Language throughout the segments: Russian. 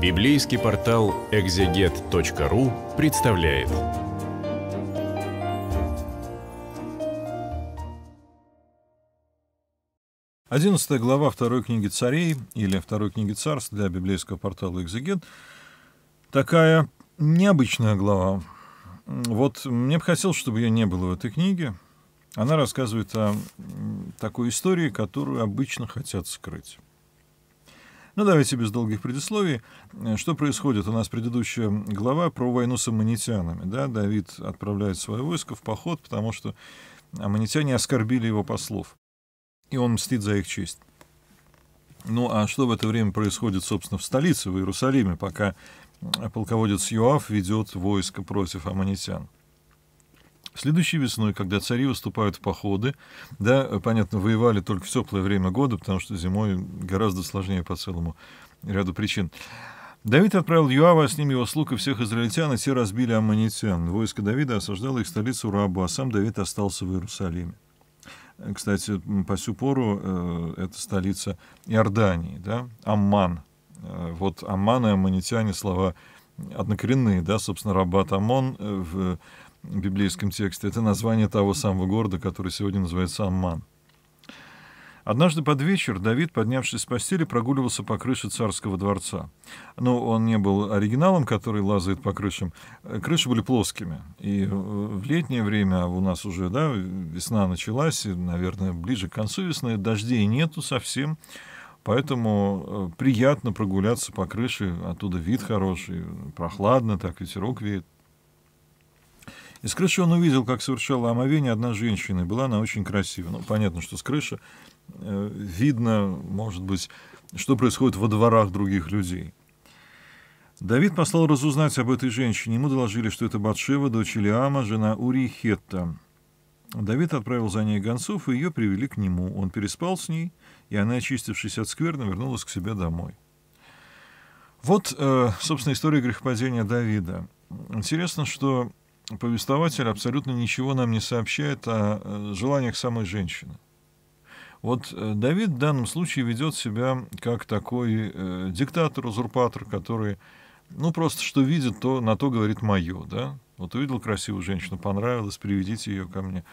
Библейский портал экзегет.ру представляет. Одиннадцатая глава второй книги царей или второй книги царств для библейского портала «Экзегет». Такая необычная глава. Вот мне бы хотелось, чтобы ее не было в этой книге. Она рассказывает о такой истории, которую обычно хотят скрыть. Ну, давайте без долгих предисловий. Э, что происходит? У нас предыдущая глава про войну с аммонитянами. Да? Давид отправляет свое войско в поход, потому что аммонитяне оскорбили его послов. И он мстит за их честь. Ну, а что в это время происходит, собственно, в столице, в Иерусалиме, пока э, полководец Юав ведет войско против аммонитян? Следующей весной, когда цари выступают в походы, да, понятно, воевали только в теплое время года, потому что зимой гораздо сложнее по целому ряду причин. Давид отправил Юава, с ним его слуг и всех израильтян, и те разбили аммонитян. Войско Давида осаждало их столицу Рабу, а сам Давид остался в Иерусалиме. Кстати, по сю пору э, это столица Иордании, да, Амман. Э, вот Амман и аммонитяне слова однокоренные, да, собственно, Рабат Амон э, в библейском тексте, это название того самого города, который сегодня называется Амман. Однажды под вечер Давид, поднявшись с постели, прогуливался по крыше царского дворца. Но ну, он не был оригиналом, который лазает по крышам. Крыши были плоскими. И в летнее время, а у нас уже да, весна началась, и, наверное, ближе к концу весны, дождей нету совсем. Поэтому э, приятно прогуляться по крыше, оттуда вид хороший, прохладно, так ветерок веет. И с крыши он увидел, как совершала омовение одна женщина. И была она очень красивая. Ну, понятно, что с крыши э, видно, может быть, что происходит во дворах других людей. Давид послал разузнать об этой женщине. Ему доложили, что это Батшева, дочь Илиама, жена Урии Хетта. Давид отправил за ней гонцов, и ее привели к нему. Он переспал с ней, и она, очистившись от скверны, вернулась к себе домой. Вот, э, собственно, история грехопадения Давида. Интересно, что повествователь абсолютно ничего нам не сообщает о э, желаниях самой женщины. Вот э, Давид в данном случае ведет себя как такой э, диктатор, узурпатор, который, ну, просто что видит, то на то говорит «моё», да? Вот увидел красивую женщину, понравилось, приведите ее ко мне.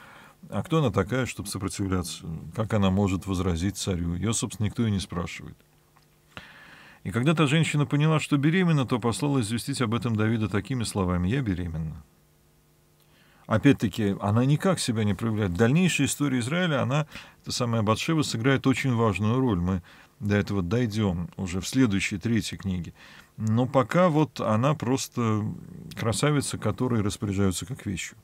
А кто она такая, чтобы сопротивляться? Как она может возразить царю? Ее, собственно, никто и не спрашивает. И когда та женщина поняла, что беременна, то послала известить об этом Давида такими словами «Я беременна» опять-таки, она никак себя не проявляет. Дальнейшая история Израиля, она, эта самая Батшева, сыграет очень важную роль. Мы до этого дойдем уже в следующей, третьей книге. Но пока вот она просто красавица, которой распоряжаются как вещью.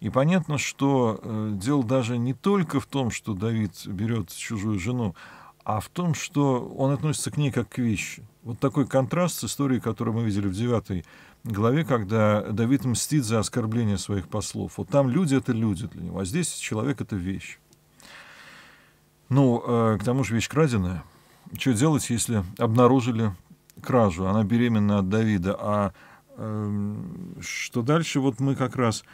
И понятно, что э, дело даже не только в том, что Давид берет чужую жену, а в том, что он относится к ней как к вещи. Вот такой контраст с историей, которую мы видели в девятой главе, когда Давид мстит за оскорбление своих послов. Вот там люди — это люди для него, а здесь человек — это вещь. Ну, а, к тому же вещь краденая. Что делать, если обнаружили кражу? Она беременна от Давида. А э, что дальше? Вот мы как раз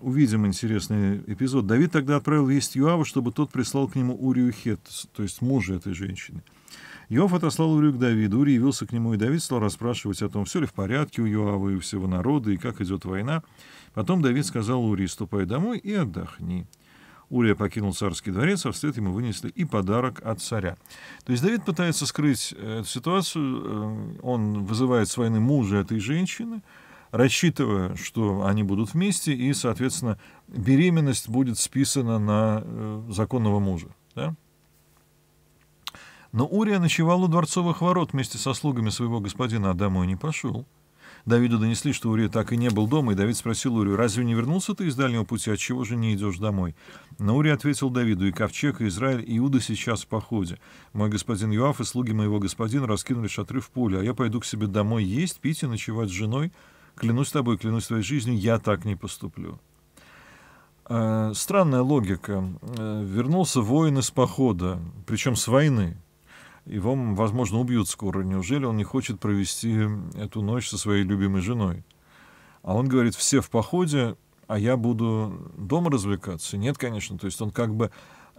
увидим интересный эпизод. Давид тогда отправил весть Юава, чтобы тот прислал к нему Урию Хет, то есть мужа этой женщины. — Иов отослал Урию к Давиду. Урий явился к нему, и Давид стал расспрашивать о том, все ли в порядке у Иоава и у всего народа, и как идет война. Потом Давид сказал Урии, ступай домой и отдохни. Урия покинул царский дворец, а вслед ему вынесли и подарок от царя. То есть Давид пытается скрыть э, эту ситуацию, э, он вызывает с войны мужа этой женщины, рассчитывая, что они будут вместе, и, соответственно, беременность будет списана на э, законного мужа. Да? Но Урия ночевал у дворцовых ворот вместе со слугами своего господина, а домой не пошел. Давиду донесли, что Урия так и не был дома, и Давид спросил Урию, «Разве не вернулся ты из дальнего пути? Отчего же не идешь домой?» Но Урия ответил Давиду, «И Ковчег, и Израиль, и Иуда сейчас в походе. Мой господин Юаф и слуги моего господина раскинули шатры в поле, а я пойду к себе домой есть, пить и ночевать с женой. Клянусь тобой, клянусь твоей жизнью, я так не поступлю». Э, странная логика. Э, вернулся воин из похода, причем с войны, его, возможно, убьют скоро. Неужели он не хочет провести эту ночь со своей любимой женой? А он говорит, все в походе, а я буду дома развлекаться. Нет, конечно, то есть он как бы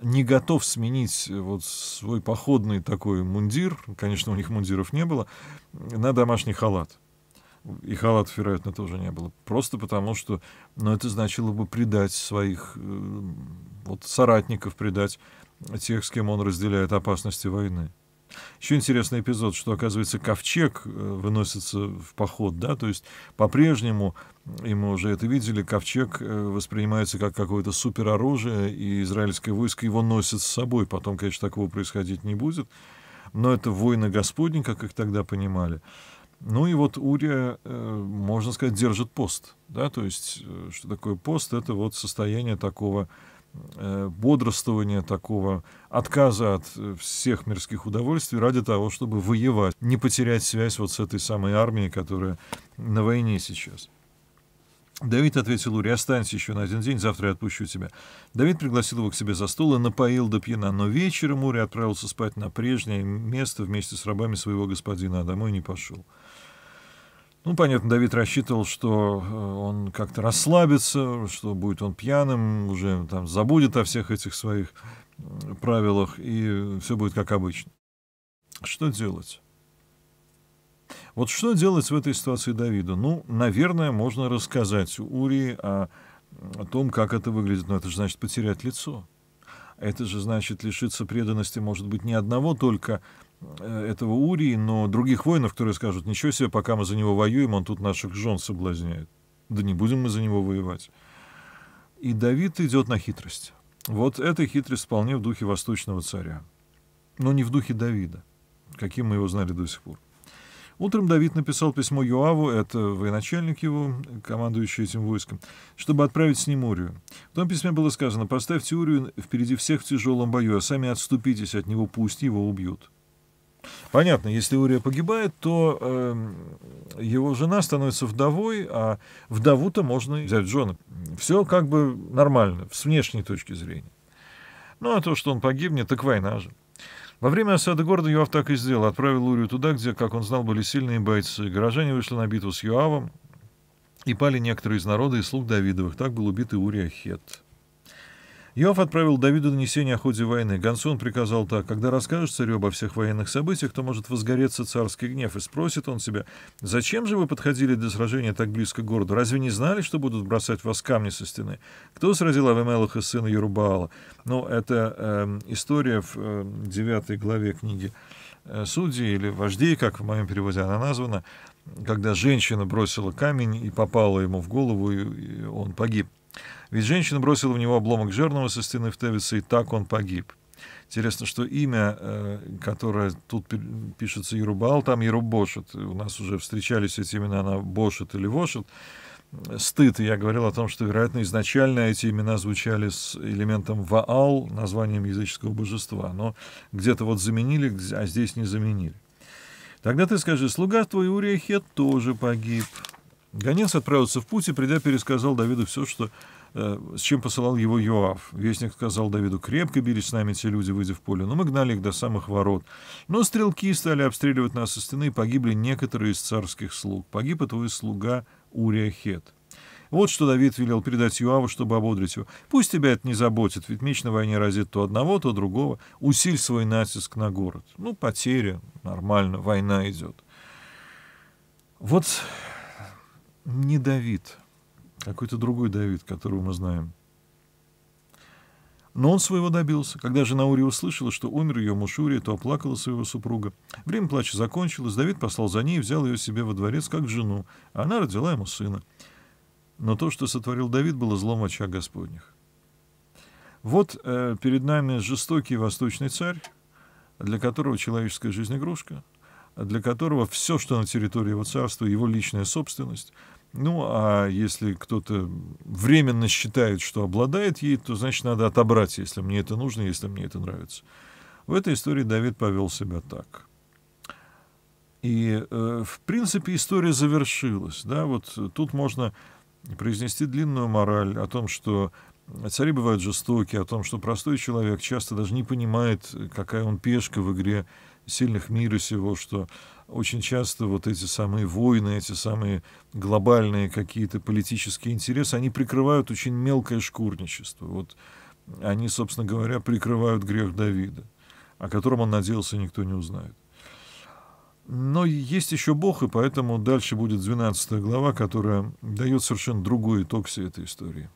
не готов сменить э, вот свой походный такой мундир, конечно, у них мундиров не было, на домашний халат. И халатов, вероятно, тоже не было. Просто потому, что ну, это значило бы предать своих э, вот, соратников, предать тех, с кем он разделяет опасности войны. Еще интересный эпизод, что, оказывается, ковчег э, выносится в поход, да, то есть по-прежнему, и мы уже это видели, ковчег э, воспринимается как какое-то супероружие, и израильское войско его носит с собой. Потом, конечно, такого происходить не будет, но это войны Господни, как их тогда понимали. Ну и вот Урия, э, можно сказать, держит пост, да, то есть что такое пост, это вот состояние такого Э, бодрствования такого, отказа от э, всех мирских удовольствий ради того, чтобы воевать, не потерять связь вот с этой самой армией, которая на войне сейчас. Давид ответил Ури, останься еще на один день, завтра я отпущу тебя. Давид пригласил его к себе за стол и напоил до пьяна, но вечером Ури отправился спать на прежнее место вместе с рабами своего господина, а домой не пошел. Ну, понятно, Давид рассчитывал, что э, он как-то расслабится, что будет он пьяным, уже там забудет о всех этих своих э, правилах, и все будет как обычно. Что делать? Вот что делать в этой ситуации Давиду? Ну, наверное, можно рассказать Урии о, о том, как это выглядит. Но это же значит потерять лицо. Это же значит лишиться преданности, может быть, не одного только Э, этого Урии, но других воинов, которые скажут, ничего себе, пока мы за него воюем, он тут наших жен соблазняет. Да не будем мы за него воевать. И Давид идет на хитрость. Вот эта хитрость вполне в духе восточного царя. Но не в духе Давида, каким мы его знали до сих пор. Утром Давид написал письмо Юаву, это военачальник его, командующий этим войском, чтобы отправить с ним Урию. В том письме было сказано «Поставьте Урию впереди всех в тяжелом бою, а сами отступитесь от него, пусть его убьют». Понятно, если Урия погибает, то э, его жена становится вдовой, а вдову-то можно взять жены. Все как бы нормально, с внешней точки зрения. Ну а то, что он погибнет, так война же. Во время осады города Юав так и сделал. Отправил Урию туда, где, как он знал, были сильные бойцы. Горожане вышли на битву с Юавом, и пали некоторые из народа и слуг Давидовых. Так был убит и Урия Хет. Иов отправил Давиду донесение о ходе войны. Гонсун приказал так, когда расскажешь царю обо всех военных событиях, то может возгореться царский гнев, и спросит он себя, зачем же вы подходили до сражения так близко к городу? Разве не знали, что будут бросать вас камни со стены? Кто сразил Авимелаха, сына Ерубаала? Ну, это э, история в э, эм, 9 главе книги э, судей или вождей, как в моем переводе она названа, когда женщина бросила камень и попала ему в голову, и он погиб. Ведь женщина бросила в него обломок жирного со стены в Тевице, и так он погиб. Интересно, что имя, э, которое тут пишется Ерубал, там Ерубошет. У нас уже встречались эти имена на Бошет или Вошет. Стыд, я говорил о том, что, вероятно, изначально эти имена звучали с элементом Ваал, названием языческого божества, но где-то вот заменили, а здесь не заменили. Тогда ты скажи, слуга твой Урия Хет тоже погиб. Гонец отправился в путь и, придя, пересказал Давиду все, что, э, с чем посылал его Йоав. Вестник сказал Давиду, крепко бились с нами те люди, выйдя в поле, но мы гнали их до самых ворот. Но стрелки стали обстреливать нас со стены, и погибли некоторые из царских слуг. Погиб и твой слуга Уриахет. Вот что Давид велел передать Юаву, чтобы ободрить его. «Пусть тебя это не заботит, ведь меч на войне разит то одного, то другого. Усиль свой натиск на город». Ну, потеря, нормально, война идет. Вот не Давид, а какой-то другой Давид, которого мы знаем. Но он своего добился. Когда жена Урия услышала, что умер ее муж Урия, то оплакала своего супруга. Время плача закончилось, Давид послал за ней и взял ее себе во дворец как жену, а она родила ему сына. Но то, что сотворил Давид, было злом очаг Господних. Вот э, перед нами жестокий восточный царь, для которого человеческая жизнь игрушка, для которого все, что на территории его царства, его личная собственность — ну, а если кто-то временно считает, что обладает ей, то, значит, надо отобрать, если мне это нужно, если мне это нравится. В этой истории Давид повел себя так. И, э, в принципе, история завершилась. Да? Вот тут можно произнести длинную мораль о том, что цари бывают жестоки, о том, что простой человек часто даже не понимает, какая он пешка в игре сильных мира сего, что очень часто вот эти самые войны, эти самые глобальные какие-то политические интересы, они прикрывают очень мелкое шкурничество. Вот они, собственно говоря, прикрывают грех Давида, о котором он надеялся, никто не узнает. Но есть еще Бог, и поэтому дальше будет 12 глава, которая дает совершенно другой итог всей этой истории.